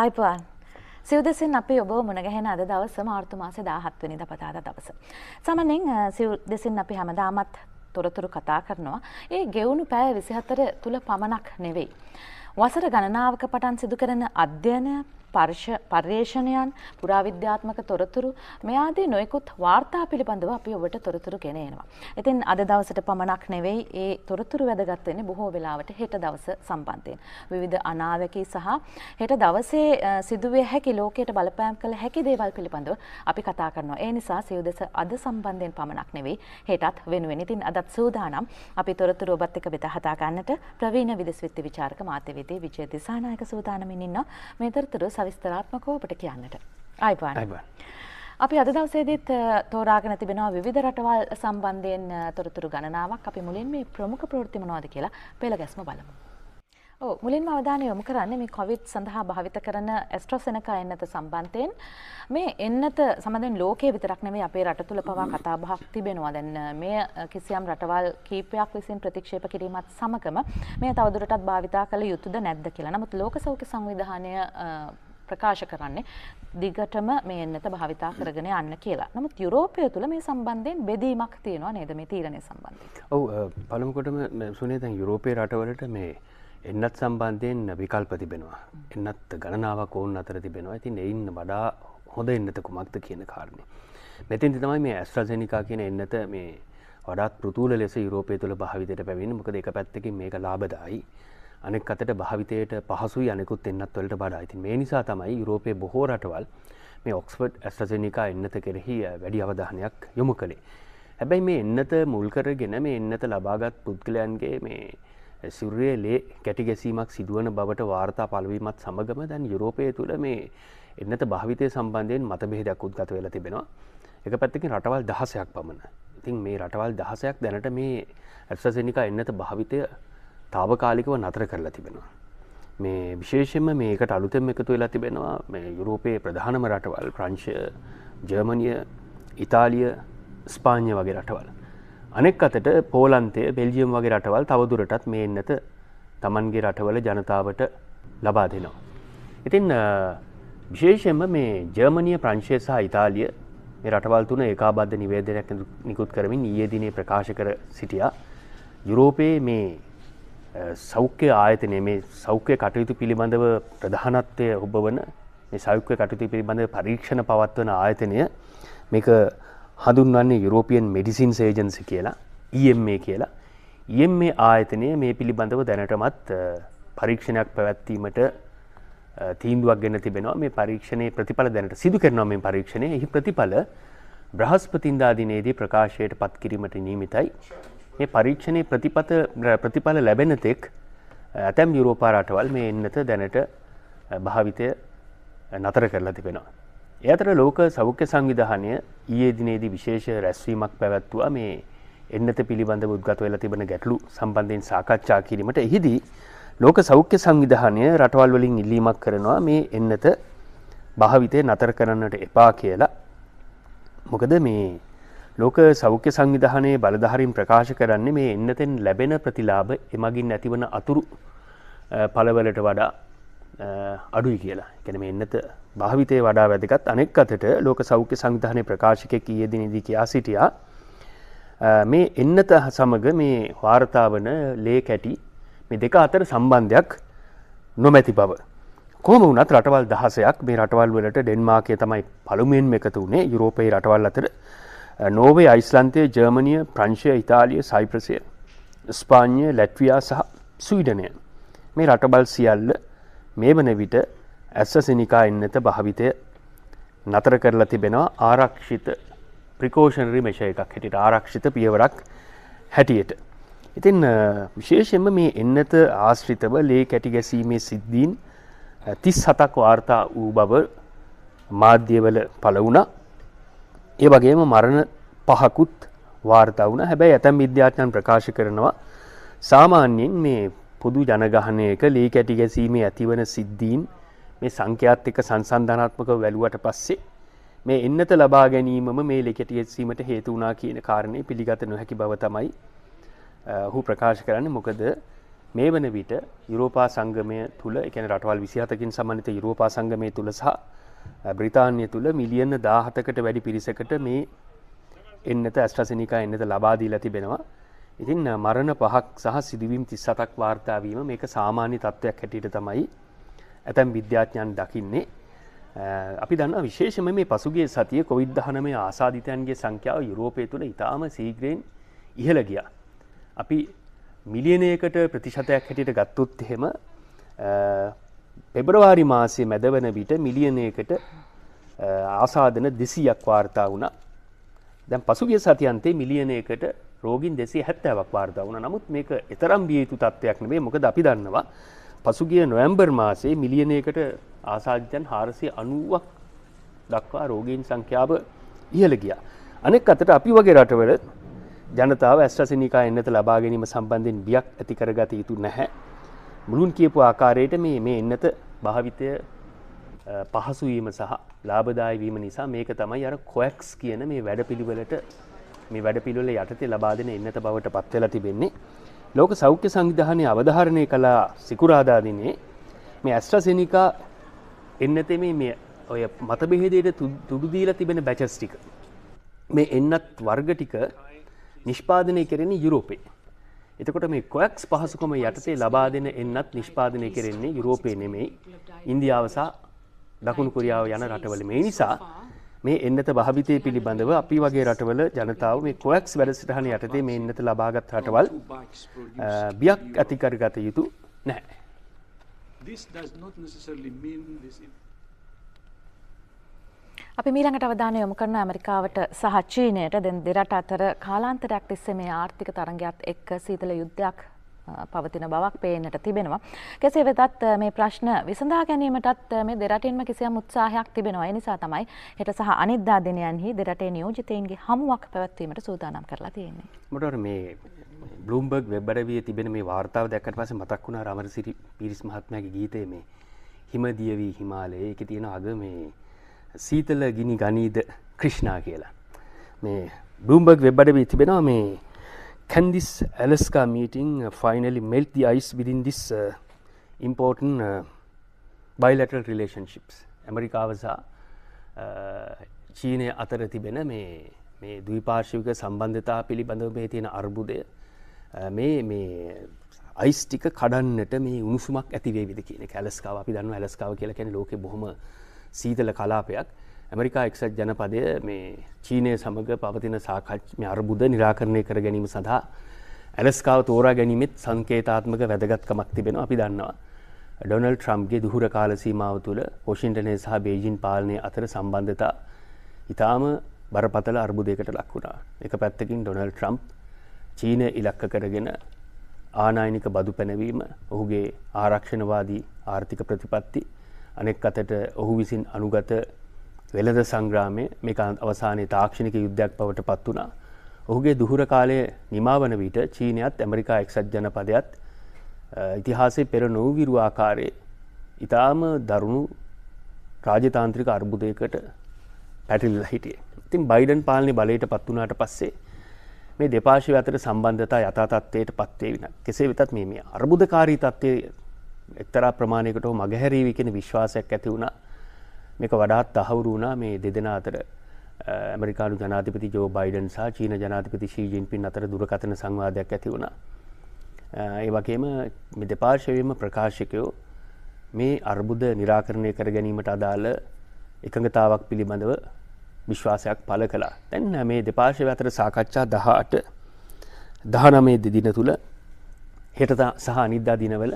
අයිපන් සිවදෙසින් අපි ඔබ මුණගැහෙන අද දවස මාර්තු මාසේ 17 වෙනිදා පතාද දවස. සමනෙන් සිව් දෙසින් අපි හැමදාමත් තොරතුරු කතා කරනවා. ඒ ගෙවුණු පැය 24 තුල පමණක් නෙවෙයි. වසර ගණනාවක පටන් සිදු කරන අධ්‍යයනය පර්යේෂණයන් පුරාවිද්‍යාත්මක තොරතුරු මෙයාදී නොයකුත් වාර්තා පිළිබඳව අපි ඔබට තොරතුරු ගෙනයනවා. ඉතින් අද දවසට පමණක් නෙවෙයි ඒ තොරතුරු වැදගත්වෙන්නේ බොහෝ වෙලාවට හෙට දවස සම්බන්ධයෙන්. විවිධ අනාවකී සහ හෙට දවසේ සිදුවේ හැකි ලෝකයට බලපෑම් කළ හැකි දේවල් පිළිබඳව අපි කතා කරනවා. ඒ නිසා සියුදෙස අද සම්බන්ධයෙන් පමණක් නෙවෙයි හෙටත් වෙනුවෙන් ඉතින් අදත් සූදානම් අපි තොරතුරු ඔබත් එක වෙත හතා ගන්නට ප්‍රවීණ විදෙස් විත්ති විචාරක මාත්‍යවේදී විජය දිසානායක සූදානමින් ඉන්නවා. මේ තොරතුරු සවිස්තරාත්මකව ඔබට කියන්නට. අයිබන්. අපි අද දවසේදීත් තෝරාගෙන තිබෙනවා විවිධ රටවල් සම්බන්ධයෙන් තොරතුරු ගණනාවක් අපි මුලින් මේ ප්‍රමුඛ ප්‍රවෘත්ති මොනවද කියලා පෙළ ගැස්ම බලමු. මුලින්ම අවධානය යොමු කරන්න මේ කොවිඩ් සඳහා භාවිත කරන ඇස්ට්‍රෝසෙනකා එන්නත සම්බන්ධයෙන් මේ එන්නත සමඳෙන් ලෝකයේ විතරක් නෙමේ අපේ රට තුළ පවා කතාබහක් තිබෙනවා දැන් මේ කිසියම් රටවල් කීපයක් විසින් ප්‍රතික්ෂේප කිරීමත් සමගම මේ තවදුරටත් භාවිතා කළ යුතුද නැද්ද කියලා. නමුත් ලෝක සෞඛ්‍ය සංවිධානය ප්‍රකාශ කරන්නේ දිගටම මේ එන්නත භාවිතා කරගෙන යන්න කියලා. නමුත් යුරෝපය තුළ මේ සම්බන්ධයෙන් බෙදීමක් තියෙනවා නේද මේ තීරණය සම්බන්ධයෙන්. ඔව් පළමුකොටම සුනේ දැන් යුරෝපයේ රටවලට මේ එන්නත් සම්බන්ධයෙන් විකල්ප තිබෙනවා. එන්නත් ගණනාවක් ඕන් අතර තිබෙනවා. ඉතින් එයින් වඩා හොඳ එන්නත කුමක්ද කියන කාරණේ. මෙතෙන්දි තමයි මේ ඇස්ට්‍රාසෙනිකා කියන එන්නත මේ වඩාත් පෘතුූල ලෙස යුරෝපය තුළ භාවිතයට පැවිෙන මොකද එක පැත්තකින් මේක ලාබදායි අනෙක් අතට භාවිතයට පහසුයි අනෙකුත් එන්නත් වලට බඩා ඉතින් මේ නිසා තමයි යුරෝපය බොහෝ රටවල් මේ ඔක්ස්ෆඩ් ඇස්ට්‍රසනිකා එන්නත කෙරෙහි වැඩි අවධානයක් යොමු කළේ. හැබැයි මේ එන්නත මුල් කරගෙන මේ එන්නත ලබාගත් පුද්ගලයන්ගේ මේ සිුරේ ලේ කැටිගැසීමක් සිදුවන බවට වාර්තා පලවීමත් සමගම දැන් යුරෝපය තුළ මේ එන්නත භාවිතය සම්බන්ධයෙන් මතබෙහෙදක් උද්ගත වෙලා තිබෙනවා. එක පැත්තකින් රටවල් දහසයක් පමණ. ඉතින් මේ රටවල් දහසයක් දැනට මේ ඇස්ට්‍රසනිකා එන්නත භාවිතය තාවකාලිකව නතර කරලා තිබෙනවා. මේ විශේෂෙන්ම මේකට අලුතෙම එකතු වෙලා තිබෙනවා මේ යුරෝපයේ ප්‍රධානම රටවල් ප්‍රංශය ජර්මනිය ඉතාලිය ස්පාන්ය වගේ රටවල්. අනෙක් අතට පෝලන්තය බෙල්ජියම් වගේ රටවල් තවදුරටත් මේ එන්නත තමන්ගේ රටවල ජනතාවට ලබා දෙනවා. ඉතින් විශේෂෙන්ම මේ ජර්මනිය ප්‍රංශය සහ ඉතාලිය මේ රටවල් තුන ඒකාබද්ධ නිවේදනයක් නිකුත් කරමින් ඊයේ දිනේ ප්‍රකාශ කර සිටියා යුරෝපයේ මේ සෞඛ්‍ය ආයතනය මේ සෞඛ්‍ය කටයුතු පිළිබඳව ප්‍රධානත්වය ඔබ වන මේ සෞඛ්‍ය කටයුතු පිළිබඳ පරීක්ෂණ පවත්වන ආයතනය මේක හඳුන්වන්නේ යුරෝපියන් මෙඩිසින් සේජන්සි කියලා EMA කියලා EMA ආයතනය මේ පිළිබඳව දැනටමත් පරීක්ෂණයක් පැවැත්වීමට තීන්දුවක් ගෙන තිබෙනවා මේ පරීක්ෂණයේ ප්‍රතිඵල දැනට සිදු කරනවා මේ පරීක්ෂණය එහි ප්‍රතිඵල බ්‍රහස්පතින්දා දිනේදී ප්‍රකාශයට පත් කිරීමට නීමිතයි මේ පරීක්ෂණයේ ප්‍රතිපත ප්‍රතිඵල ලැබෙන තෙක් ඇතැම් යුරෝපා රටවල් මේ එන්නත දැනට භාවිතය නතර කරලා තිබෙනවා. ඒ අතර ලෝක සෞඛ්‍ය සංවිධානය ඊයේ දිනේදී විශේෂ රැස්වීමක් පැවැත්වුවා මේ එන්නත පිළිබඳ උද්ගත වෙලා තිබෙන ගැටලු සම්බන්ධයෙන් සාකච්ඡා කිරීමට එහිදී ලෝක සෞඛ්‍ය සංවිධානය රටවල් වලින් ඉල්ලීමක් කරනවා මේ එන්නත භාවිතය නතර කරන්නට එපා කියලා මොකද මේ ලෝක සෞඛ්‍ය සංවිධානයේ බලධාරීන් ප්‍රකාශ කරන්නේ මේ එන්නතෙන් ලැබෙන ප්‍රතිලාභ එමගින් ඇතිවන අතුරු පළවලට වඩා අඩුයි කියලා කැන මේ එන්නත භාවිතය වඩා වැදගත් අනෙක් අතට ලෝක සෞඛ්‍ය සංවිධානය ප්‍රකාශක කියදිනදී කියා සිටියා මේ එන්නත සමග මේ වාර්තාවන ලේ කැටි මේ දෙක අතර සම්බන්ධයක් නොමැති බව. කොම වනත් රටවල් දහසයක් මේ රටවල් වලට ඩෙන්මාකය තමයි පළමුුවෙන් එකතු වුණේ යුරෝපයි රටවල් අතර නෝවේ අයිස්ලන්තය ජර්මණය ප්‍රංශය ඉතාලිය සයිප්‍රසය ස්පාඥය ලැට්වියා සහ සුවිඩනය මේ රටබල් සියල්ල මේ වන විට ඇස්ස සිනිකා එන්නත භාවිතය නතර කරලා තිබෙනවා ආරක්ෂිත ප්‍රිකෝෂණරි මෙෂය එකක් හැටිට ආරක්ෂිත පියවරක් හැටියට. ඉතින් uh, විශේෂෙන්ම මේ එන්නත ආශ්‍රිතව ලේ කැටි ගැසීමේ සිද්ධීන් uh, තිස් හතක් වාර්තා වූ බව මාධ්‍යවල පලවුණා ඒ වගේම මරණ පහකුත් වාර්තා වුණ හැබැයි ඇතැම් විද්‍යාඥන් ප්‍රකාශ කරනවා සාමාන්‍යයෙන් මේ පොදු ජනගහනයක ලී කැටි ගැසීමේ ඇතිවන සිද්ධීන් මේ සංඛ්‍යාත් එක සංසන්ධනාත්මක වැලුවට පස්සේ මේ එන්නත ලබා ගැනීමම මේ ලෙකෙට ගැසීමට හේතු වුණා කියන කාරණය පිළිගත නොහැකි බව තමයි හු ප්‍රකාශ කරන්න මොකද මේ වන විට යුරෝපා සංගමය තුළ එකන රටවල් විසිහතකින් සමන්ත යුරෝපා සංගමය තුළ සහ බ්‍රිතාන්ය තුළ මිලියන්න දාහතකට වැඩි පිරිසකට මේ එන්නත ඇස්ට්‍රසිනිකා එන්නත ලබාදී ලතිබෙනවා ඉතින් මරණ පහක් සහ සිදුවීම් තිස්සතක් වාර්තාාවීම මේක සාමාන්‍ය තත්ත්වයක් හැටියට තමයි ඇතැම් විද්‍යාඥන් දකින්නේ අපි දන්න විශේෂම මේ පසුගේ සතිය කොවිද දහනමය ආසාධිතයන්ගේ සංඛ්‍යාව යුරෝපය තුළ ඉතාම සීග්‍රයෙන් ඉහළ ගිය. අපි මිලියනයකට ප්‍රතිශතයක් හැටියට ගත්තුත් එහෙම පෙබරවාරි මාසය මැදවන විට මිලියනයකට ආසාධන දෙසියක් වාර්තා වුණා දැන් පසුගිය සතියන්තේ මිලියනයකට රෝගින් දෙසේ හැත්තෑවක් වාර්තා වුණ නමුත් මේක එතරම් බියයුතු තත්ත්වයක් නෙවේ මොකද අපි දන්නවා පසුගිය නොවැම්බර් මාසේ මිලියනයකට ආසාධ්‍යන් හාරසය අනුවක් දක්වා රෝගීන් සංඛ්‍යාව ඉහළ ගියා අනෙක් අතට අපි වගේ රටවල ජනතාව ඇස්ට්‍රසිනිකා එන්නත ලබා ගැනීම සම්බන්ධයෙන් බියක් ඇති කරගත යුතු නැහැ මුළුන් කියපු ආකාරයට මේ මේ එන්නත භාවිතය පහසුවීම සහ ලාබදායවීම නිසා මේක තමයි අර කොක්ස් කියන මේ වැඩ පිළිවලට මේ වැඩ පිළිවල යටතේ ලබා දෙන එන්නත බවට පත්වෙලා තිබෙන්නේ ලෝක සෞඛ්‍ය සංවිධානය අවධාරණය කළා සිකුරාදාදිනේ මේ ඇස්ට්‍රසෙනිකා එන්නතේ මේ ඔය මතබෙහෙදයට තුඩුදීලා තිබෙන බැචස් ටික මේ එන්නත් වර්ග ටික නිෂ්පාදනය කෙරෙන යුරෝපේ එතකොට මේ කොයක්ස් පහසුකම යටතේ ලබා දෙන එන්නත් නිෂ්පාදනය කරෙන්නේ යුරෝපය නෙමෙයි ඉන්දියාවසා දකුණු කොරියාව යන රටවල මේ නිසා මේ එන්නත භාවිතය පිළිබඳව අපි වගේ රටවල ජනතාව මේ කොයක්ස් වැඩසටහන යටතේ මේ එන්නත ලබාගත් රටවල් uh, uh, බියක් ඇතිකරගත යුතු නැහැ. This does not necessarily mean this අපි මීළඟට අවධානය යොමු කරන ඇමරිකාවට සහ චීනයට දැන් දෙරට අතර කාලාන්තරයක් තිස්සේ මේ ආර්ථික තරගයත් එක්ක සීතල යුද්ධයක් පවතින බවක් පේනට තිබෙනවා. කෙසේ වෙතත් මේ ප්‍රශ්න විසඳා ගැනීමටත් මේ දෙරටින්ම කිසියම් උත්සාහයක් තිබෙනවා. ඒ නිසා තමයි හෙට සහ අනිද්දා දිනයන්හි දෙරටේ නියෝජිතයින්ගේ හමුවක් පැවැත්වීමට සූදානම් කරලා තියෙන්නේ. මොටර් මේ බ්ලූම්බර්ග් වෙබ් අඩවියේ තිබෙන මේ වාර්තාව දැක්කට පස්සේ මතක් වුණා රමණසිරි පීරිස් මහත්මයාගේ ගීතයේ මේ හිම දියවි හිමාලයේ ඒකේ තියෙන අග මේ සීතල ගිනි ගනීද ක්‍රිෂ්නා කියලා මේ බම්බර්ග් වෙබ්බඩවී තිබෙනවා මේ can this Alaska meeting finally melt the ice within this uh, important uh, bilateral relationships ඇමරිකාව සහ uh, චීනය අතර තිබෙන මේ මේ දවිපාර්ශික සම්බන්ධතා පිළිබඳව මේ තියෙන අර්බුදය uh, මේ මේ අයිස්ටික කඩන්නට මේ උණුසුමක් ඇතිවේවිද කියන කැලස්කාව අපි දන්න ඇලස්කාව කියලකැන ලෝක බොහොම සීතල කලාපයක් ඇමරිකා එක්සත් ජනපදය මේ චීනය සමඟ පවතින සාකච්ම අර්බුද නිරාකරණය කර ගැනීම සඳහා ඇලස්කාව තෝරා ගැනීමත් සංකේතාත්මක වැදගත්කමක් තිබෙන අපි දන්නවා. ඩොනල් ට්‍රම්ගේ දුහර කාලසීමාව තුළ පොෂින්ටනය සහ බේජින් පාලනය අතර සම්බන්ධතා ඉතාම බරපතල අර්බුදයකට ලක් වුණා. එක පැත්තකින් ඩොනල් ට්‍රම්් චීන ඉලක්ක කරගෙන ආනායනික බදු පැනවීම ඔහුගේ ආරක්ෂණවාදී ආර්ථික ප්‍රතිපත්ති අනෙක් අතට ඔහු විසින් අනුගත වෙළඳ සංග්‍රාමය මේ අවසානයේ තාක්ෂණික යුද්ධයක් පවට පත් වුණා. ඔහුගේ දුහුර කාලය නිමාවන විට චීනයත් ඇමරිකා එක්සත් ජනපදයත් ඉතිහාසේ පෙර නොවවිරු ආකාරයේ ඉතාම දරුණු රාජතාන්ත්‍රික අර්බුදයකට පැටිල්ල හිටිය. ඉතින් බයිඩන් පාලනි බලයට පත් වනාට පස්සේ මේ දෙපාශි අතර සම්බන්ධතා යථතත්වයට පත්වේ වෙන කෙසේ වෙතත් මේ අර්බුධකාරී තත්වය එක්තරා ප්‍රමාණයකට මගහැරීවි කෙන විශ්වාසයක් ඇති වුණා මේක වඩාත් අහවුරු වුණා මේ දෙදෙන අතර ඇමරිකානු ජනාතිපති ජෝ බයිඩන් සහ චීන ජනාතිපති ශීජීන් පින් අතර දුරකතන සංවාධයක් ඇති වුණා ඒ වගේම දෙපාර්ශවීම ප්‍රකාශකයෝ මේ අර්බුද නිරාකරණය කර ගැනීමට අදාළ එකඟතාවක් පිළිබඳව විශ්වාසයක් පල කලා තැන්න මේ දෙපාර්ශව අතර සාකච්ඡා දහට දහනමේ දෙදින තුළ හෙටතා සහ අනිද්දා දිනවල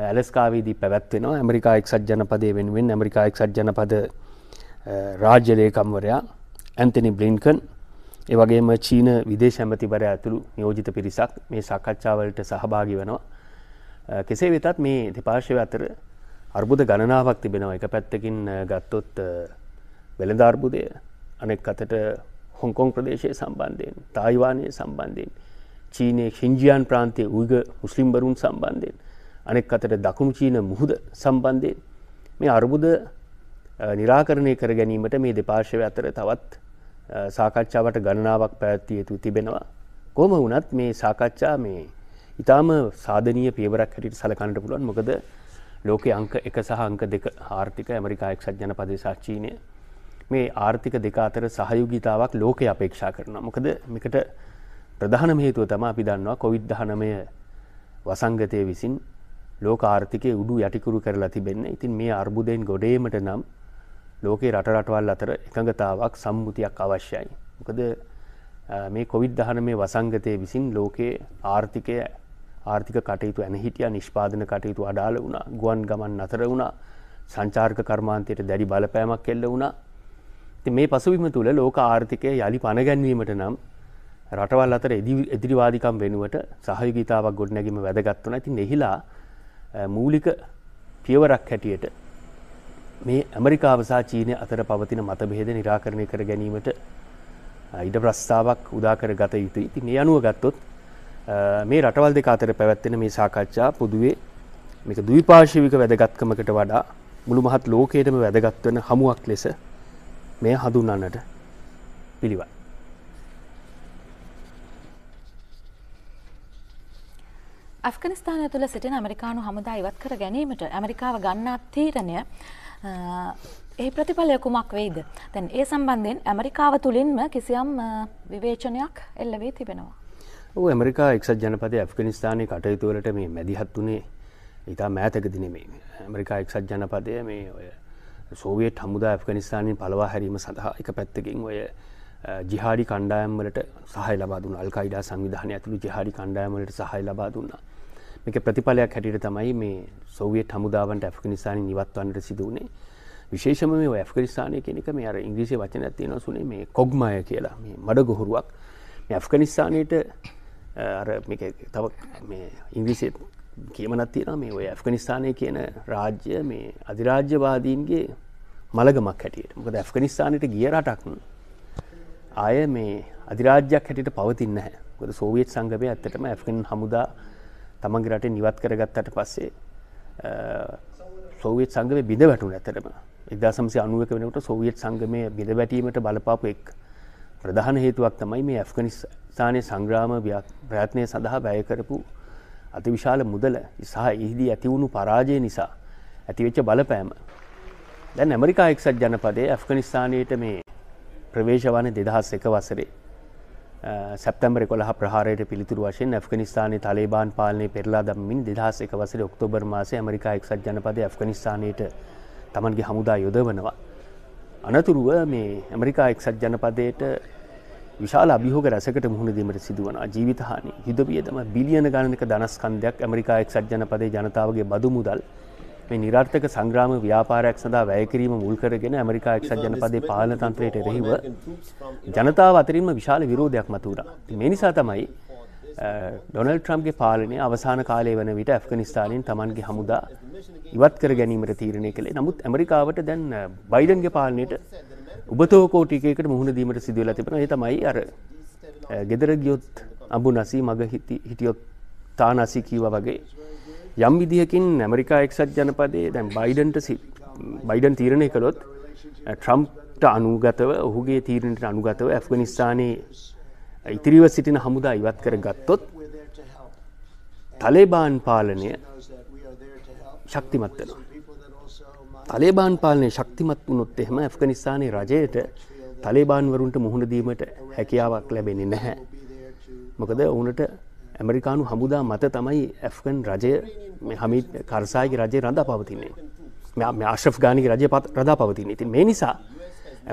ඇලස්කාවේදී පැවැත්වෙනවා ඇමරිකා එක්සත් ජනපදය වෙනුවෙන් ඇමරිකා එක්සත් ජනපද රාජ්‍යලේකම්වරයා ඇන්තනි බ්ලින්කන් ඒවගේම චීන විදේශ ඇමතිවර ඇතුළු නියෝජිත පිරිසක් මේ සාකච්ඡාවලට සහභාගි වෙනවා කෙසේ වෙතත් මේ දෙපාර්ශව අතර අර්බුද ගණනාවක් තිබෙනවා එක පැත්තකින් ගත්තොත් වෙළඳ අර්බුදය අනෙක් අතට හොංකොං ප්‍රදේශය සම්බන්ධයෙන් තායිවානය සම්බන්ධයෙන් චීනය හිංජියන් ප්‍රාන්තය උග මුස්ලිම්බරුන් සම්බන්ධයෙන් අනෙක් අතට දකුණු චීන මුහුද සම්බන්ධයෙන් මේ අර්බුද නිරාකරණය කර ගැනීමට මේ දෙපාර්ශව අතර තවත් සාකච්ඡාවට ගණනාවක් පැත්තිය යුතු තිබෙනවා. කොම වුනත් මේ සාකච්ඡා මේ ඉතාම සාධනය පේවරක් හැටිට සලකණඩ පුළුවන් මොකද ලෝක අංක එක සහ අංක දෙක ආර්ථික ඇමරිකායක් සජ්ජන පදේශක්ෂීනය මේ ආර්ථික දෙක අතර සහයුගීතාවක් ලෝකය අපේක්ෂා කරන මොකද මෙකට ප්‍රධාන හේතුව තම අපි දන්නවා කොවිද්ධානමය වසංගතය විසින් ලෝක ආර්ථිකය උඩු යටිකුරු කරලා තිබෙන්න ඉතින් මේ අර්බුදයෙන් ගොඩේමට නම් ලෝකේ රටරටවල් අතර එකඟතාවක් සම්මුතියක් අවශ්‍යයි. මොකද මේ කොවිද් දහන මේ වසංගතය විසින් ලෝකයේ ආර්ථිකය ආර්ථික කටයුතු ඇන හිටිය නිෂ්පාදන කටයුතු අඩාල වුණා ගුවන් ගමන් අතර වුණා සංචාර්ක කර්මාන්තයට දැඩි බලපෑමක් කෙල්ල වුණා මේ පසුවිම තුළ ලෝක ආර්ථිකය යළි පණගැන්වීමට නම් රටවල් අතර එදිරිවාදිකම් වෙනුවට සහයගීතාවක් ගොඩනැගීම වැදගත් වන ඇති නෙහිලා මූලික පියවරක් හැටියට මේ ඇමරිකාව සහ චීනය අතර පවතින මතභේද निराකරණය කර ගැනීමට ඉඩ ප්‍රස්ථාවක් උදාකර ගත යුතුයි. ඉතින් මේ අනුව ගත්තොත් මේ රටවල් දෙක අතර පැවැත්වෙන මේ සාකච්ඡා පොදුවේ මේක ද්විපාර්ශ්වික වැදගත්කමකට වඩා මුළු මහත් ලෝකයේම වැදගත් වෙන හමුවක් ලෙස මේ හඳුන්වන්නට පිළිවන්. ඇෆ්ගනිස්ථානය තුළ සිටින ඇමරිකානු හමුදා ඉවත් කර ගැනීමට ඇමරිකාව ගන්නා තීරණය ඒ ප්‍රතිඵලය කුමක් වෙයිද. තැන් ඒ සම්බන්ධයෙන් ඇමරිකාව තුළින්ම කිසියම් විවේචනයක් එල්ල වී තිබෙනවා. ඌ ඇමරිකා එක්සත් ජනපති ඇෆ්ගනිස්ථානය කටයුතුවලට මේ මැදිහත් වුණේ ඉතා මෑතකදින මේ ඇමරිකා එක්සත් ජනපදය මේ ඔය සෝවියට් හමුදා ඇෆ්ගනිස්ථානින් පලවා හැරීම සඳහා එක පැත්තකින් ඔය ජිහාඩි කණ්ඩායම්වලට සහහි ලබාදුන් අල්කයිඩා සංවිධානය ඇතුළු ජිහාඩි කණ්ඩායමලට සහහි ලබා දුන්නා මේක ප්‍රතිඵලයක් හැටියට තමයි මේ සෝවියට් හමුදාවන්ට ඇෆ්ගනිස්ානය නිවත්වන්නට සිදුවනේ විශේෂම මේ ඇෆ්ගනිස්ානය කෙනෙක මේ අර ඉංග්‍රීසි වචන ඇතියෙන සුනේ මේ කොග්මය කියලා මේ මඩ ගොහුරුවක් මේ ඇෆ්ගනිස්ානයට තව ඉංග්‍රීසි කියමනත්තින මේ ඔය ඇෆ්ගනිස්ානය කියන රාජ්‍ය මේ අධිරාජ්‍යවාදීන්ගේ මළගමක් හැටියට මොකද ඇෆ්ගනිස්ානයට ගිය රටක් ආය මේ අධිරාජ්‍යයක් හැටියට පවතින්න හැ සෝවියත් සංගමය ඇත්තටම ඇෆ්ගන් හමුදා තමන්ගේ රටේ නිවත් කරගත්තට පස්සේ සෝවියට් සංගමේ බිඳ වැටුණ ඇතරම 1991 වෙනකොට සෝවියට් සංගමය බිඳ වැටීමට බලපාපු එක් ප්‍රධාන හේතුවක් තමයි මේ ඇෆ්ගනිස්ථානයේ සංග්‍රාම ප්‍රයත්නය සඳහා වැය කරපු අතිවිශාල මුදල සහ එහිදී ඇතිවුණු පරාජය නිසා ඇතිවෙච්ච බලපෑම. දැන් ඇමරිකා එක්සත් ජනපදයේ ඇෆ්ගනිස්ථානයට මේ ප්‍රවේශවන දෙදහස් එක වසරේ සැප්තැම්බර කොළහ ප්‍රහාරයට පිළිතුරු වශයෙන් ඇෆ්ගනිස්ානය තලේබාන් පාලනය පෙරලා දම්මින් දෙදහස එක වසර ඔක්තෝබර් මාසේ ඇමරිකා එක්සත් ජනපද ඇෆ්ගනිස්ානයට තමන්ගේ හමුදා යොදවනවා. අනතුරුව මේ ඇමරිකා එක්සත් ජනපදයට විශාල අභිහෝග රැසකට මුහුණදීමට සිදුවන ජීවිතහානි යුදවියදම බිලියන ගණනක දනස්කන්ධයක් ඇමරිකා එක්සත් ජනපදේ ජනතාවගේ බදු මුදල් මේ නිරර්ථක සංග්‍රාම ව්‍යාපාරයක් සඳහා වැය කිරීම මුල් කරගෙන ඇමරිකා එක්සත් ජනපදයේ පාලන තන්ත්‍රයට එරෙහිව ජනතාව අතරින්ම විශාල විරෝධයක් මතුවුණා. මේ නිසා තමයි ඩොනල් ට්‍රම්ගේ පාලනය අවසාන කාලය වන විට ඇෆ්ගනිස්ථානයෙන් තමන්ගේ හමුදා ඉවත් කර ගැනීමට තීරණය කළේ. නමුත් ඇමරිකාවට දැන් බයිඩන්ගේ පාලනයට උබතෝ කෝටිකයකට මුහුණ දීමට සිදුවලා තිබෙනවා. ඒ තමයි අර ගෙදර ගියොත් අඹු නැසී මග හිටියොත් තානාසී කීවා වගේ යම් විදිහකින් ඇමරිකා එක්සත් ජනපදේ දැන් බයිඩන්ට බයිඩන් තීරණය කළොත් ට්‍රම්ප්ට අනුගතව ඔහුගේ තීරණට අනුගතව ඇෆගනිස්ථානයේ ඉතිරිව සිටින හමුදා ඉවත් කර ගත්තොත් තලේබාන් පාලනය ශක්තිමත් වෙනවා. තලේබාන් පාලනය ශක්තිමත් වුණොත් එහෙම ඇෆ්ගනිස්ථානයේ රජයට තලේබාන්වරුන්ට මුහුණ දීමට හැකියාවක් ලැබෙන්නේ නැහැ. මොකද ඔවුනට ඇමරිකානු හමුදා මත තමයි ඇෆ්ගන් රජය හමිත් කරසාගේ රජය රඳා පවතින්නේ මෙ ආශ්‍ර් ගානික රජය පත් රදා පවතින්නේ ඉතින් මේ නිසා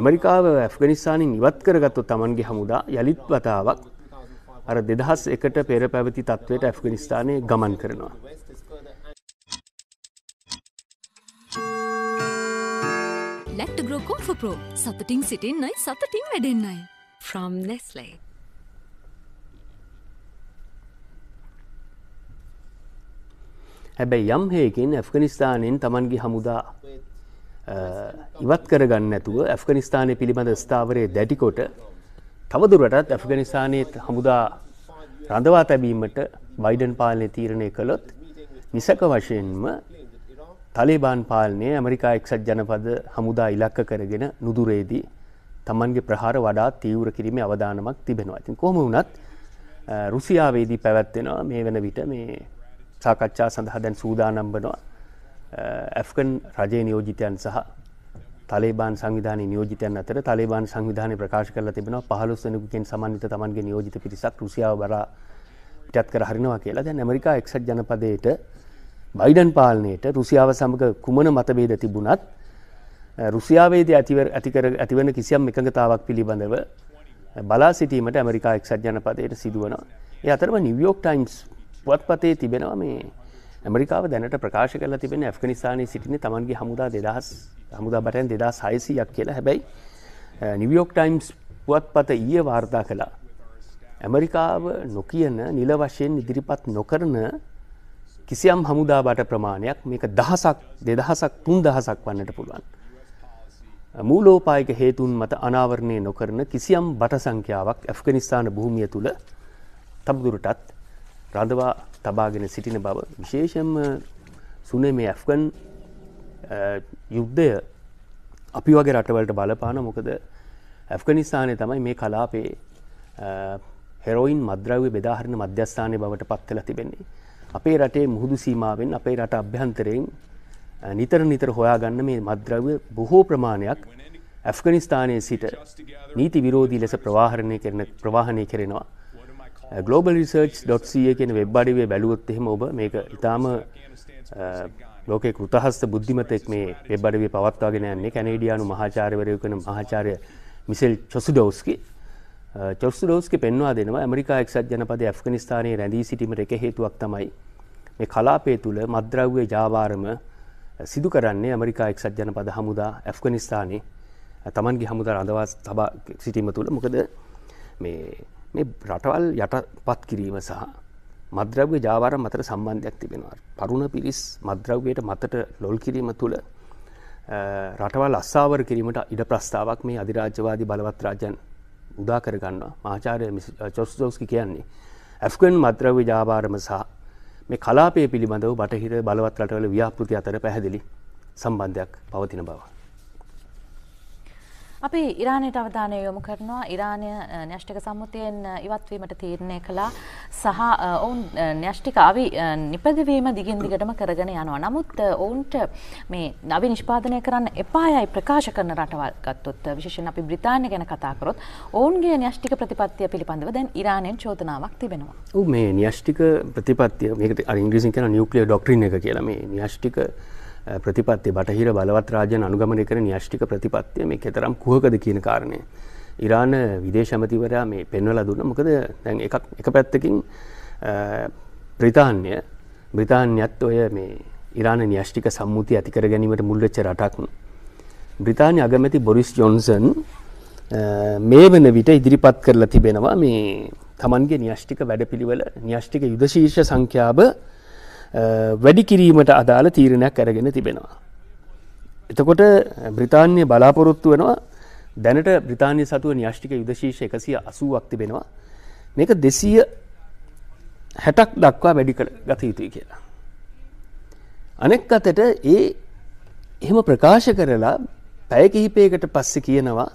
ඇමරිකාව ඇෆ්ගනිස්ානින් ඉවත් කරගත්තු තමන්ගේ හමුදා යළිත් වතාවක් අර දෙදහස් එකට පෙර පැවති තත්ත්වයට ඇෆ්ගනිස්ථානය ගමන් කරනවා. ලැක්ට ග්‍රෝකෝන් ෆප්‍රෝ සතටින් සිටින්නයි සතටින් වැඩෙන්න්නයි. ්‍රම් නැස්ලේ. හැබැයි යම් හයකින් ඇෆ්ගනිස්ථානයෙන් තමන්ගේ හමුදා ඉවත් කරගන්න ඇතුව ඇෆ්ගනිස්ථානය පිළිබඳ ස්ථාවරය දැටිකොට තවදුරටත් ඇෆ්ගනිස්ථානයත් හමුදා රඳවා තැබීමට බයිඩන් පාලනය තීරණය කළොත් නිසක වශයෙන්ම තලේබාන් පාලනය ඇමරිකා එක්සත් ජනපද හමුදා ඉලක්ක කරගෙන නුදුරේදී තමන්ගේ ප්‍රහාර වඩා තීවර කිරීම අවධානමක් තිබෙනවා ඇතින් කොම වුණත් රුසියාවේදී පැවැත්වෙනවා මේ වෙන විට මේ සාකච්ඡා සඳහා දැන් සූදානම් වෙනවා ඇෆ්ගන් රජයේ නියෝජිතයන් සහ තලේබාන් සංවිධානය නියෝජිතයන් අතර තලේබාන් සංවිධානය ප්‍රකාශ කරලා තිබෙනවා පහළොස් වෙනකුගෙන් සමන්විත තමන්ගේ නියෝජිත පිරිසක් රුසියාව බරා පිටත් කර හරිනවා කියලා දැන් ඇමරිකා එක්සත් ජනපදයට බයිඩන් පාලනයට රුසියාව සමග කුමන මතභේද තිබුණත් රුසියාවේදී ඇතිවර ඇතිකර ඇතිවන කිසියම් එකඟතාවක් පිළිබඳව බලා සිටීමට ඇමරිකා එක්සත් ජනපදයට සිදුවනවා. ඒ අතරම නිව්යෝක් ටයිම්ස් පුවත්පතේ තිබෙනවා මේ ඇමරිකාව දැනට ප්‍රකාශ කල තිබෙන ඇෆ්ගනිස්ානය සිටින තමන්ගේ හමුදා දෙදහස් හමුදා බටයන් දෙදා සයිසියක් කියලා හැබැයි නිවියෝක් ටයිම්ස් පුවත්පත ඊය වාර්තා කළා ඇමරිකාව නොකියන නිල වශයෙන් ඉදිරිපත් නොකරන කිසියම් හමුදා බට ප්‍රමාණයක් මේක දහසක් දෙදහසක් තුන් දහසක් වන්නට පුළුවන් මූලෝපායක හේතුන් මත අනාවරණය නොකරන කිසියම් බට සංඛ්‍යාවක් ඇෆ්ගනිස්ථාන භූමිය තුළ තබදුරටත් රඳවා තබාගෙන සිටින බව විශේෂම සුනේ මේ ඇෆ්ගන් යුද්ධය අපි වගේ රටවලට බලපාන මොකද ඇෆ්ගනිස්ථානය තමයි මේ කලාපේ හෙරෝයින් මද්‍රව්‍ය බෙදාහරණ මධ්‍යස්ථානය බවට පත්වෙලා තිබෙන්නේ. අපේ රටේ මුහුදු සීමාවෙන් අපේ රට අභ්‍යන්තරයෙන් නිතර නිතර හොයාගන්න මේ මද්‍රව්‍ය බොහෝ ප්‍රමාණයක් ඇෆ්ගනිස්ථානය සිට නීති විරෝධී ලෙස ප්‍රවාහරණය කරන ප්‍රවාහණය කරෙනවා. ගලෝබල් රිසර්ච්.සේ කියන වෙබ් අඩිවේ බැලුවොත් එහෙම ඔබ මේක ඉතාම ලෝක කෘතහස්ත බුද්ධිමතෙක් මේ වෙබ්බඩවේ පවත්වාගෙන යන්නේ කැනේඩියානු මහාචාරවරයු කන මහාචාරය මිසෙල් චොසුඩෝස්කි චොස්සුඩෝස්ක පෙන්වා දෙනවා ඇමරිකා එක්සත් ජනපද ඇෆ්ගනිස්ථානයේ රැඳී සිටීමට එක හේතුවක් තමයි මේ කලාපය තුළ මද්‍රව්‍ය ජාවාරම සිදු කරන්නේ ඇමරිකා එක්සත් ජනපද හමුදා ඇෆ්ගනිස්ථානයේ තමන්ගේ හමුදා අඳවා තබා සිටීම තුළ මොකද මේ මේ රටවල් යටපත් කිරීම සහ මද්‍රව්‍ය ජාවාර මතර සම්බන්ධයක් තිබෙනවා. පරුණ පිරිස් මද්‍රව්‍යයට මතට ලොල් කිරීම තුළ රටවල් අස්සාාවර කිරීමට ඉඩ ප්‍රස්ථාවක් මේ අධිරාජ්‍යවාදී බලවත් රාජන් උදා කරගන්නවා මාචාරය චොස්දෝස්කි කියන්නේ. ඇෆ්කන් මද්‍රව්‍ය ජාවාරම සහ මේ කලාපය පිළිබඳව බටහිර බලවත් රටවල ව්‍යාපෘති අතර පැහැදිලි සම්බන්ධයක් පවතින බව. අපි ඉරානයට අවධානය යොමු කරනවා ඉරානය න්‍යෂ්ටික සම්මුතියෙන් ඉවත්වීමට තීරණය කළා සහ ඔවුන් න්‍යෂ්ටික අවි නිපදවීම දිගින් දිගටම කරගෙන යනවා. නමුත් ඔවුන්ට මේ නවි නිෂ්පාදනය කරන්න එපායයි ප්‍රකාශ කරන රටවල් ගත්තොත් විශේෂයෙන් අපි බ්‍රිතාන්‍ය ගැන කතා කරොත් ඔවුන්ගේ න්‍යෂ්ටික ප්‍රතිපත්තිය පිළිබඳව දැන් ඉරානයෙන් චෝදනාවක් තිබෙනවා. ඔව් මේ න්‍යෂ්ටික ප්‍රතිපත්තිය මේකට අර ඉංග්‍රීසියෙන් කියන නියුක්ලියර් ඩොක්ට්‍රින් එක කියලා මේ න්‍යෂ්ටික ප්‍රතිපත්තිය බටහිර බලවත් රාජ්‍යන අනුගමනය කර න්‍යෂ්ටික ප්‍රතිපත්තිය මේ කෙතරම් කුහකද කියන කාරණය. ඉරාන විදේශමතිවරයා මේ පෙන්වල දුන්න මොකද දැන් එක පැත්තකින් ප්‍රතාන්‍ය බ්‍රතාන්‍යත් ඔය මේ ඉරාණ න්‍යෂ්ටික සම්මුති ඇතිකර ගැනීමට මුල්ලච්ච රටක්න. බ්‍රතාන්‍ය අගමැති බොරිස් ජොන්සන් මේ වන විට ඉදිරිපත් කරලා තිබෙනවා මේ තමන්ගේ න්‍යෂ්ටික වැඩ පිළිවල න්‍යෂ්ටික යුදශීර්ෂ සංඛ්‍යාව වැඩි කිරීමට අදාළ තීරණයක් ඇරගෙන තිබෙනවා. එතකොට බ්‍රතාන්‍ය බලාපොරොත්තු වෙනවා දැනට බ්‍රතාානය සතුව න්‍යෂ්ටික යුදශීෂ එකසිය අසුවක් තිබෙනවා මේක දෙසීය හැටක් දක්වා වැඩි ගත යුතුයි කියලා. අනෙක් අතට ඒ එහෙම ප්‍රකාශ කරලා පැය කිහිපයකට පස්සෙ කියනවා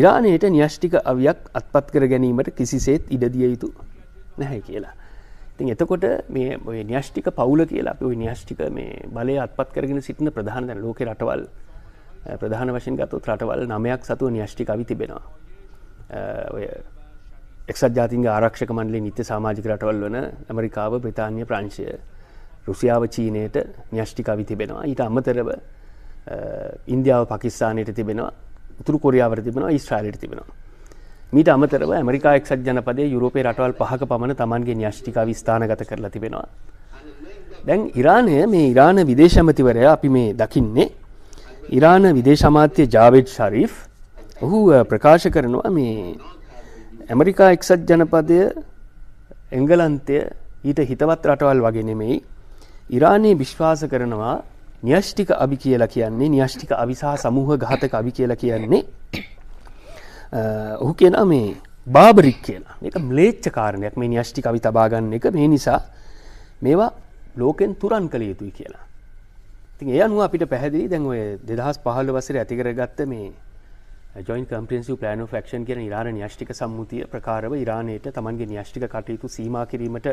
ඉරානයට න්‍යෂ්ටික අවියක් අත්පත් කර ගැනීමට කිසිසේත් ඉඩදිය යුතු නැහැ කියලා. ති එතකොට මේ න්‍යෂ්ටික පවුල කියලා ඔය න්‍යෂ්ටික මේ බලය අත්පත් කරගෙන සිටින ප්‍රධාන දැන් ලෝක රටවල් ප්‍රධාන වශයෙන් ගත්තුත් රටවල් නමයක් සතුව න්‍යෂ්ටික අවි තිබෙනවා ඔය එක්සත් ජාතින්ගේ ආරක්ෂක මණ්ඩලි නිත්‍ය සමාජික රටවල් වන ඇමරිකාව ප්‍රතාාන්‍ය ප්‍රංශය රුසියාව චීනයට න්‍යෂ්ටික අවි තිබෙනවා ඊට අමතරව ඉන්දියාව පකිස්ානයට තිබෙනවා උතුරු කොරියාවර තිබෙනවා ඉස්්‍රාලයට තිබෙනවා මීට අමතරව ඇමරිකා එක්සත් ජනපදේ යුරෝපේ රටවල් පහක පමණ තමන්ගේ න්‍යෂ්ටිකා විස්ථානගත කරලා තිබෙනවා. දැන් ඉරානය මේ ඉරාණ විදේශමතිවරය අපි මේ දකින්නේ. ඉරාණ විදේශමාත්‍ය ජාවෙඩ් ශරීෆ් ඔහු ප්‍රකාශ කරනවා මේ ඇමරිකා එක්සත් ජනපදය එංගලන්තය ඊට හිතවත් රටවල් වගේ නෙමෙයි ඉරානයේ විශ්වාස කරනවා න්‍යෂ්ටික අභි කියලා කියන්නේ න්‍යෂ්ටික අවිසාහ සමූහ ඝාතක අභි කියලා කියන්නේ ඔහු කියනා මේ බාබරික් කියලා එක ම්ලේච්ච කාරණයක් මේ නිෂ්ටි කවි තබාගන්න එක මේ නිසා මේවා ලෝකෙන් තුරන් කළ යුතුයි කියලා. ති ඒ අනුව අපිට පැහැදිලි දැන් ඔය දෙදහස් පහල්ල වසර ඇතිකරගත්ත මේ ජොයින් කම්පියන්සි ප්ලෑනෝ ෆක්ෂන් කියන ඉරාණ න්‍යෂ්ටික සම්මුතිය ප්‍රකාරව ඉරාණයට තමන්ගේ න්‍යෂ්ටික කටයුතු සීම කිරීමට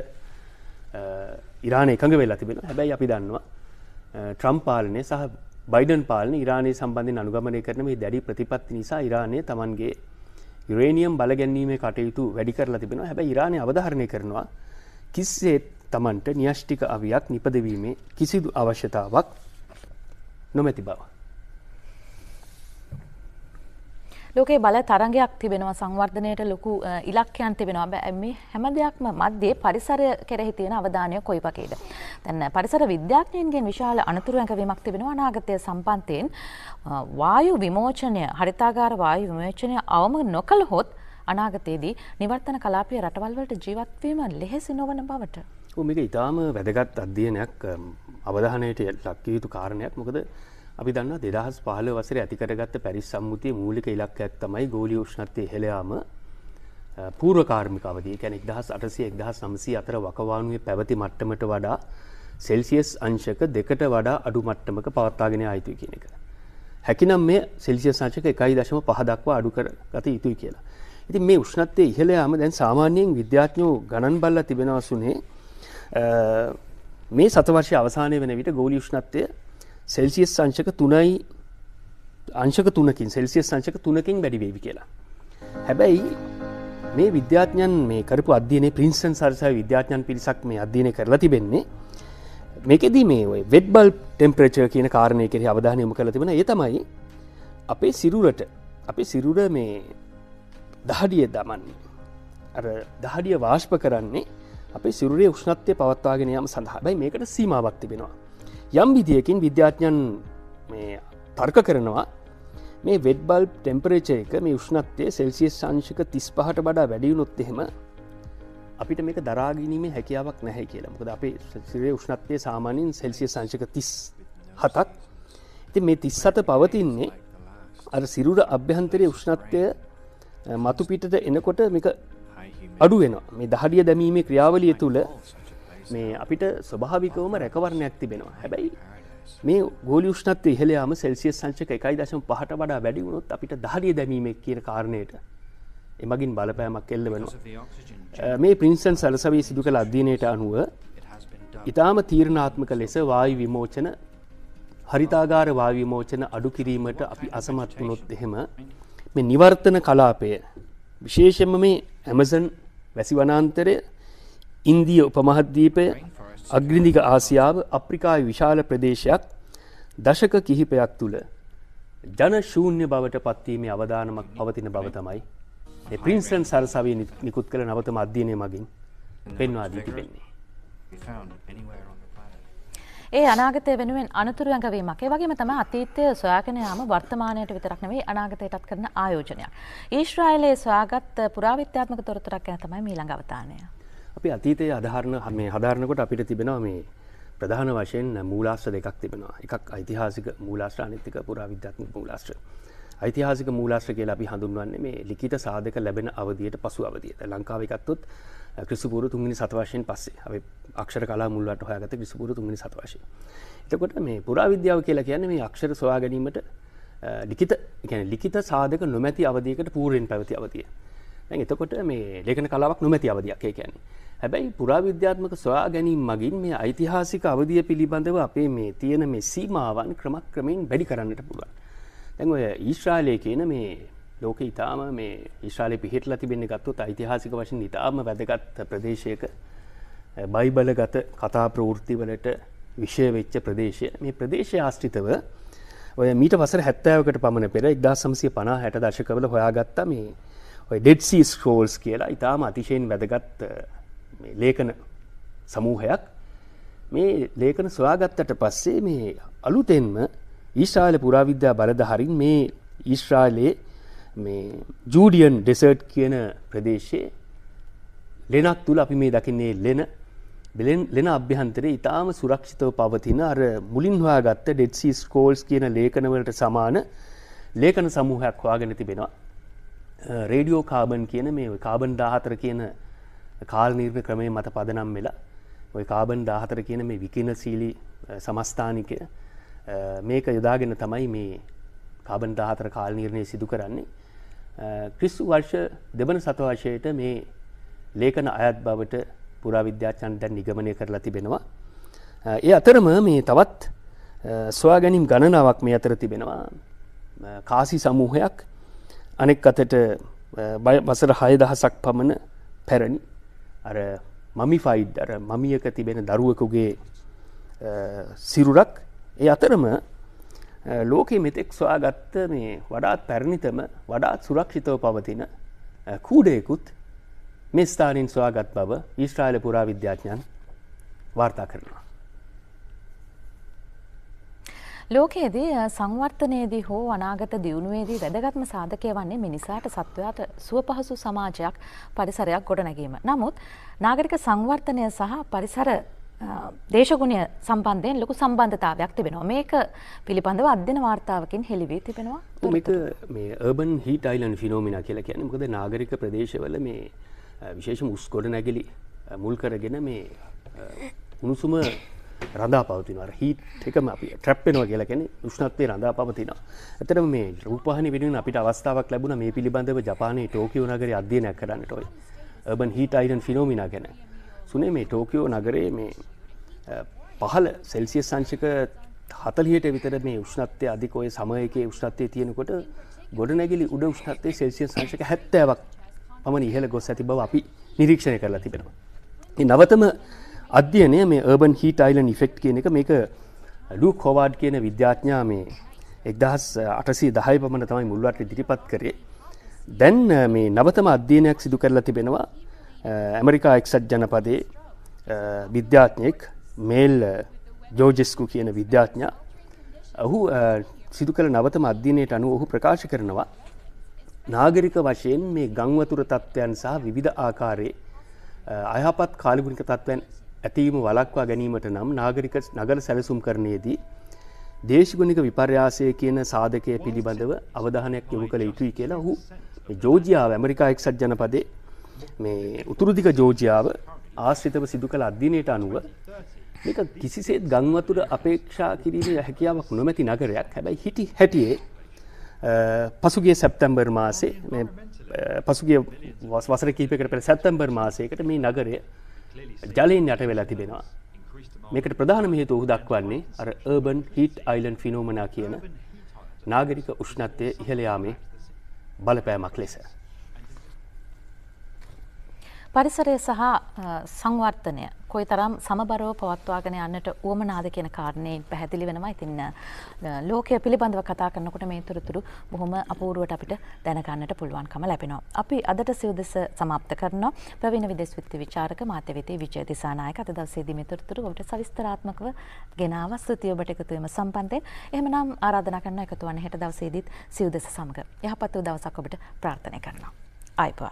ඉරාණ එකඟ වෙලා තිබෙන හැබැයි අපි දන්නවා ට්‍රම් පාලනය සහ බයිඩන් පාලන ඉරාණය සම්බන්ධය අනුගමනය කරන මේ දැඩි ප්‍රතිපත්ති නිසා ඉරාණය තමන්ගේ යුරේනියම් බලගැන්වීමේ කටයුතු වැඩි කරලා තිබෙනවා හැබැ ඉරාණය අවධාරණය කරනවා කිස්සේත් තමන්ට නිියෂ්ටික අවියක් නිපදවීමේ කිසිදු අවශ්‍යතාවක් නොමැති බව. ලෝකේ බල තරගයක් තිබෙනවා සංවර්ධනයට ලොකු ඉලක්කයන් තිබෙනවා බෑ මේ හැම දෙයක්ම මධ්‍යයේ පරිසරය කෙරෙහි තියෙන අවධානය කොයි වගේද දැන් පරිසර විද්‍යාඥයන්ගෙන් විශාල අනතුරු ඇඟවීමක් තිබෙනවා අනාගතය සම්පන්තයෙන් වායු විමෝචනය හරිතාගාර වායු විමෝචනය අවම නොකළහොත් අනාගතයේදී නිවර්තන කලාපය රටවල් වලට ජීවත් වීම ලෙහෙසි නොවන බවට මේක ඉතාම වැදගත් අධ්‍යයනයක් අවධානයට ලක්කිය යුතු කාරණයක් මොකද අපි දන්න දෙදහස් පහල වසර ඇතිකරගත්ත පැරිස් සම්මුතිය මූලික ඉලක්කයක් තමයි ගෝලි ෂ්නත්තය හෙළයාම පූරකාර්මිකවදී කැනෙක් දහස් අටසිය එක් දහස් නමසී අතර වකවානුවේ පැවති මට්ටමට වඩා සෙල්සියස් අංශක දෙකට වඩා අඩු මට්ටමක පවත්තාගෙන අයතුයි කියන එක. හැකිනම් මේ සෙල්සිය සංශක එකයි දශම පහදක්වා අඩුකර ගත යුතුයි කියලා. ඉති මේ උෂ්ණත්තය ඉහලයාම දැන් සාමාන්‍යයෙන් විද්‍යාඥෝ ගණන් බල්ල තිබෙනවසුනේ මේ සතවර්ශය අවසානය වෙන විට ගෝලි ෂ්නත්තය සෙල්සිියස් සංශක තුනයි අංශක තුනකින් සෙල්සිියස් සංශක තුනකින් වැඩිවේවි කියලා. හැබැයි මේ විද්‍යාඥන් මේ කරපු අධ්‍යන පින්සන් සරසය විද්‍යාඥන් පිරිසක් මේ අධ්‍යන කරලා තිබෙන්නේ මේකෙද මේ ඔය වෙඩ්බල් ටෙම්පරච කියන කාරණය කෙරෙ අවධානයම කළ තිබෙන ඒ තමයි අපේ සිරුරට අපේ සිරුර මේ දහඩිය දමන්නේ අර දහඩිය වාශ්ප කරන්නේ අපේ සිරුරේ උෂ්ණත්වය පවත්වාගෙන යාම සඳහා බයි මේකට සීමාවක් තිබෙනවා යම් විදියකින් විද්‍යාඥන් තර්ක කරනවා මේ වෙඩ්බල් ටෙම්පරේචය එක මේ උෂ්ණත්තය සෙල්සිියස් සංශික තිස් පහට බඩා වැඩියුනොත් එහෙම අපිට මේක දරාගීනීමේ හැකියාවක් නැහැ කියලා මොකද අපේ සිරේ උෂ්ණත්තය සාමානින් සෙල්සිය සංශික තිස් හතක් ඉති මේ තිස් සත පවතින්නේ අර සිරුර අභ්‍යන්තරය උෂ්ණත්වය මතුපිටට එනකොට මේක අඩුවෙන මේ දහඩිය දැමීමේ ක්‍රියාවලිය තුළ මේ අපිට ස්වභාවිකවම රැකවරණයක් තිබෙනවා හැබැයි මේ ගෝලි ෂ්නත් ඉහලයාම සෙල්සිය සංචක එකයි දශම පහට වඩා වැඩි වුණොත් අපිට දහරිය දැමීමක් කියන කාරණයට එමගින් බලපෑමක් එල්ල වෙනවා මේ පින්සන් සලසවී සිදු කළ අධ්‍යනයට අනුව ඉතාම තීරණාත්මක ලෙස වායු විමෝචන හරිතාගාර වාවිමෝචන අඩු කිරීමට අපි අසමත් වුණොත් එහෙම මේ නිවර්තන කලාපය විශේෂම මේ ඇමසන් වැසි වනාන්තරය ඉන්දිය උපමහද්දීපය අග්‍රිඳික ආසියාව අප්‍රිකායි විශාල ප්‍රදේශයක් දශක කිහිපයක් තුළ ජන ශූන්‍ය බවට පත්වීමේ අවධානමක් පවතින බව තමයි ප්‍රින්සන් සරසවී නිකුත් කළ නවතම අධ්‍යනය මගින් පෙන්වා දී තිබෙන්නේ. ඒ අනාගතය වෙනුවෙන් අනතුරුවැඟවීමක් ඒ වගේම තම අතීතය සොයාගෙන යාම වර්තමානයට විතරක් නෙවෙයි අනාගතයටත් කරන ආයෝජනයක්. ඊශ්‍රායලයේ සොයාගත් පුරාවිද්‍යාත්මක තොරතුරක් ගැන තමයි මීළඟ අවධානය. අපි අතීතයේ අධාරණ මේ හදාරණකොට අපිට තිබෙනවා මේ ප්‍රධාන වශයෙන් මූලාස්ත්‍ර දෙකක් තිබෙනවා. එකක් ඓතිහාසික මූලාස්ත්‍ර අනිත් එක පුරාවිද්‍යාත්මක මූලාස්ත්‍ර. ඓතිහාසික මූලාශ්‍ර කියලා අපි හඳුන්වන්නේ මේ ලිඛිත සාධක ලැබෙන අවධියට පසු අවධියට. ලංකාවේ ගත්තොත් ක්‍රිස්තුපූර්ව 3 සතවර්ෂයෙන් පස්සේ. අපි අක්ෂර කලා මුල් වලට හොයාගත්තේ ක්‍රිස්තුපූර්ව 3 සතවර්ෂය. එතකොට මේ පුරාවිද්‍යාව කියලා කියන්නේ මේ අක්ෂර සොයා ගැනීමට ලිඛිත කියන්නේ ලිඛිත සාධක නොමැති අවධියකට පූර්වෙන් පැවති අවධිය. දැන් එතකොට මේ ලේඛන කලාවක් නොමැති අවධියක් ඒ කියන්නේ. හැබැයි පුරාවිද්‍යාත්මක සොයා ගැනීම් මගින් මේ ඓතිහාසික අවධිය පිළිබඳව අපේ මේ තියෙන මේ සීමාවන් ක්‍රමක්‍රමයෙන් වැඩි කරන්නට පුළුවන්. දැන් ඔය ඊශ්‍රායලයේ කියන මේ ලෝක ඉතාම මේ ඊශ්‍රාලය පිහිටලා තිබෙන ගත්තොත් ඓතිහාසික වශයෙන් ඉතාම වැදගත් ප්‍රදේශයක බයිබලගත කතා ප්‍රවෘත්තිවලට විෂය වෙච්ච ප්‍රදේශය මේ ප්‍රදේශය ආශ්‍රිතව ඔය මීට වසර හැත්තෑවකට පමණ පෙර එක්දා සමසය පනා හැට දශකවල හොයාගත්තා මේ ඔය ඩෙඩ්සී ස්කෝල්ස් කියලා ඉතාම අතිශයෙන් වැදගත් ලේඛන සමූහයක් මේ ලේඛන සොයාගත්තට පස්සේ මේ අලුතෙන්ම ඊශ්‍රායල පුරාවිද්‍යා බලධාරින් මේ ඊශ්‍රායලයේ මේ ජූඩියන් ඩෙසර්ට් කියන ප්‍රදේශයේ ලෙනක් තුළ අපි මේ දකින්නේ ලෙන බෙලෙන් ලෙන අභ්‍යන්තරේ ඉතාම සුරක්ෂිතව පවතින අර මුලින් හොයාගත්ත ඩෙඩ්සී ස්කෝල්ස් කියන ලේඛනවලට සමාන ලේඛන සමූහයක් හොයාගෙන තිබෙනවා. රේඩියෝ කාබන් කියන මේ කාබන් 14 කියන කාල් නිර්ම ක්‍රමය මත පදනම් වෙලා ඔය කාබන් දාහතර කියන මේ විකින සීලි සමස්ථානිකය මේක යොදාගෙන තමයි මේ කාබන් දාහතර කාල් නිර්ණය සිදු කරන්නේ ක්‍රිස්සු වර්ෂ දෙබන සතවර්ශයට මේ ලේකන අයත් බවට පුරාවිද්‍යාචන්ටන් නිගමනය කරලා තිබෙනවා. ඒ අතරම මේ තවත් ස්වාගැනිම් ගණනාවක් මේ අතර තිබෙනවා කාසි සමූහයක් අනෙක් අතට වසර හය දහසක් පමණ පැරණි අර මමිෆයිඩ් අර මමියක තිබෙන දරුවකුගේ සිරුරක් ඒ අතරම ලෝකෙ මෙතෙක් සොයාගත්ත මේ වඩාත් පැරණිතම වඩාත් සුරක්ෂිතව පවතින කූඩයකුත් මේ ස්ථානින් සොයාගත් බව ඊස්ට්‍රායිල පුරා විද්‍යාඥයන් වාර්තා කරනවා. ලෝකයේදී සංවර්ධනයේදී හෝ අනාගත දියුණුවේදී වැදගත්ම සාධකය වන්නේ මිනිසාට සත්වයාට සුවපහසු සමාජයක් පරිසරයක් ගොඩනැගීම. නමුත් නාගරික සංවර්ධනය සහ පරිසර දේශගුණය සම්බන්ධයෙන් ලොකු සම්බන්ධතාවයක් තිබෙනවා. මේක පිළිබඳව අධ්‍යන වාර්තාවකින් හෙළිවී තිබෙනවා. මේක මේ urban heat island phenomena කියලා කියන්නේ මොකද නාගරික ප්‍රදේශවල මේ විශේෂ උස් ගොඩනැගිලි මුල් කරගෙන මේ උණුසුම රඳා පවතිනවර හිට එකම අපි ට්‍රප්පෙනවා කියලා කෙනෙ උෂ්ණත්වය රඳා පවතිනවා. ඇතර මේ රූපහනි වෙනුවෙන් අපිට අවස්ථාවක් ලැබුණ මේ පිළිබඳව ජපානයේ ටෝකියෝ නගරේ අධ්‍යයනයක් කරන්නට ඔය. urban heat island phenomena ගැන. සුනේ මේ ටෝකියෝ නගරයේ මේ පහළ සෙල්සියස් සංචක 40ට විතර මේ උෂ්ණත්වය අධික ඔය සමයකයේ උෂ්ණත්වය තියෙනකොට ගොඩනැගිලි උඩ උෂ්ණත්වයේ සෙල්සියස් සංචක 70ක් පමණ ඉහළ ගොස් ඇති බව අපි නිරීක්ෂණය කරලා තිබෙනවා. මේ නවතම අධ්‍යයනය මේ urban heat island effect කියන එක මේක ලූක් හොවාඩ් කියන විද්‍යාඥා මේ එක්දහස් අටසී දහය පමණ තමයි මුල්වට ඉදිරිපත් කරේ දැන් මේ නවතම අධ්‍යයනයක් සිදු කරලා තිබෙනවා ඇමරිකා එක්සත් ජනපදේ විද්‍යාඥයෙක් මේල් ජෝජෙස්කු කියන විද්‍යාඥා ඔහු සිදු කළ නවතම අධ්‍යනයට අනුව ඔහු ප්‍රකාශ කරනවා නාගරික වශයෙන් මේ ගංවතුර තත්ත්වයන් සහ විවිධ ආකාරයේ අයහපත් කාලිගුණික තත්ත්වයන් ඇතීම වලක්වා ගැනීමට නම් නාගරික නගර සැලසුම් කරනයේදී දේශගුණික විපර්යාසය කියන සාධකය පිළිබඳව අවධානයක් යොමු කළ යුතුයි කියලා ඔහු ජෝජියාව ඇමරිකා එක්සත් ජනපදේ මේ උතුරුදික ජෝජියාව ආශ්‍රිතව සිදු කළ අධ්‍යනයට අනුව මේක කිසිසේත් ගංවතුර අපේක්ෂා කිරීම හැකියාවක් නොමැති නගරයක් හැබැයි හිටි හැටියේ පසුගේ සැප්තැම්බර් මාසේ පසුගේ වසර කීපකට පෙර සැත්තැම්බර් මාසයකට මේ නගරය ජලයෙන් යට වෙලා තිබෙනවා. මේකට ප්‍රධානම හේතුව ඔහු දක්වන්නේ අර urban heat island phenomena කියන නාගරික උෂ්ණත්වය ඉහළ යාමේ බලපෑමක් ලෙස. පරිසරය සහ සංවර්ධනය කොයි තරම් සමබරව පවත්වාගෙන යන්නට වුවමනාද කියන කාරණයෙන් පැහැදිලි වෙනවා ඉතින්න ලෝකය පිළිබඳව කතා කරනකොට මේ තුරතුරු බොහොම අපූරුවට අපිට දැනගන්නට පුළුවන්කම ලැබෙනවා. අපි අදට සිවදෙස සමාප්ත කරනවා ප්‍රවීණ විදෙස් විත්ති විචාරක මාත්‍යවිතේ විජය දිසානායක අද දවසේදී මේ තුරතුරු ඔබට සවිස්තරාත්මකව ගෙනාව ස්තුතියි ඔබට එකතු වීම සම්බන්ධයෙන්. එහෙමනම් ආරාධනා කරනවා එකතු වන්න හෙට දවසේදීත් සිවදෙස සමග යහපත් වූ දවසක් ඔබට ප්‍රාර්ථනා කරනවා. ආයිබෝන්